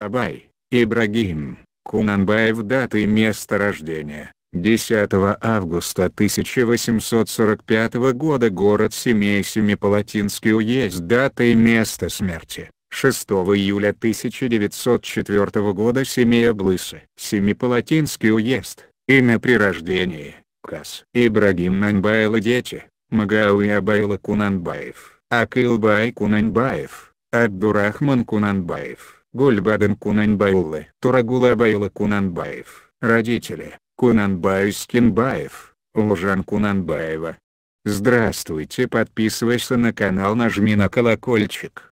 Абай, Ибрагим, Кунанбаев даты и место рождения, 10 августа 1845 года город Семей Семипалатинский уезд дата и место смерти, 6 июля 1904 года Семей Облысы, Семипалатинский уезд, имя при рождении, Кас, Ибрагим Нанбайла дети, Магауи Абайла Кунанбаев, Акылбай Кунанбаев, Абдурахман Кунанбаев. Гульбаден Кунанбаулы, Турагула Абайла Кунанбаев, родители, Кунанбаю Скинбаев, Лжан Кунанбаева. Здравствуйте подписывайся на канал нажми на колокольчик.